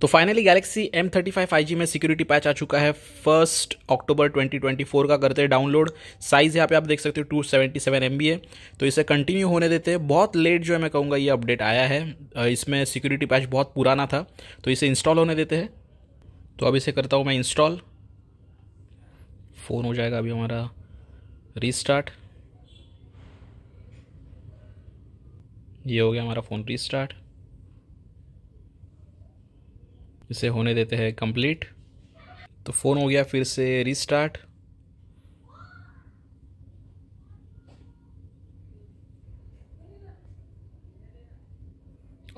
तो finally Galaxy M thirty five five G में security patch आ चुका है फर्स्ट अक्टूबर 2024 का करते हैं डाउनलोड साइज़ यहाँ पे आप देख सकते हो टू सेवेंटी है तो इसे कंटिन्यू होने देते हैं बहुत लेट जो है मैं कहूँगा ये अपडेट आया है इसमें सिक्योरिटी पैच बहुत पुराना था तो इसे इंस्टॉल होने देते हैं तो अब इसे करता हूँ मैं इंस्टॉल फ़ोन हो जाएगा अभी हमारा रीस्टार्ट ये हो गया हमारा फ़ोन रीस्टार्ट इसे होने देते हैं कंप्लीट तो फ़ोन हो गया फिर से रीस्टार्ट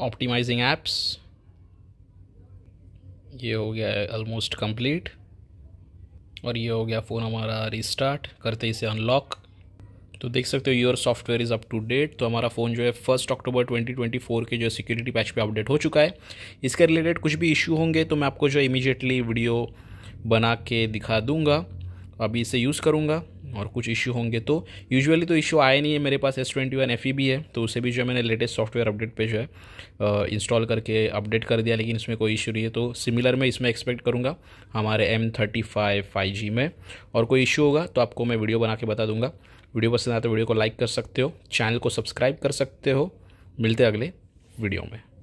ऑप्टिमाइजिंग एप्स ये हो गया है ऑलमोस्ट कंप्लीट और ये हो गया फ़ोन हमारा रीस्टार्ट करते इसे अनलॉक तो देख सकते हो your software is up to date तो हमारा फ़ोन जो है फर्स्ट अक्टूबर 2024 के जो सिक्योरिटी पैच पे अपडेट हो चुका है इसके रिलेटेड कुछ भी इशू होंगे तो मैं आपको जो इमीजिएटली वीडियो बना के दिखा दूँगा अभी इसे यूज़ करूँगा और कुछ इशू होंगे तो यूजुअली तो इशू आया नहीं है मेरे पास S twenty one F E भी है तो उसे भी जो है मैंने लेटेस्ट सॉफ्टवेयर अपडेट पे जो है इंस्टॉल करके अपडेट कर दिया लेकिन इसमें कोई इशू नहीं है तो सिमिलर मैं इसमें एक्सपेक्ट करूँगा हमारे M thirty five five G में और कोई इशू होगा तो आपको मैं वीडियो बना के बता दूंगा वीडियो पसंद आए तो वीडियो को लाइक कर सकते हो चैनल को सब्सक्राइब कर सकते हो मिलते अगले वीडियो में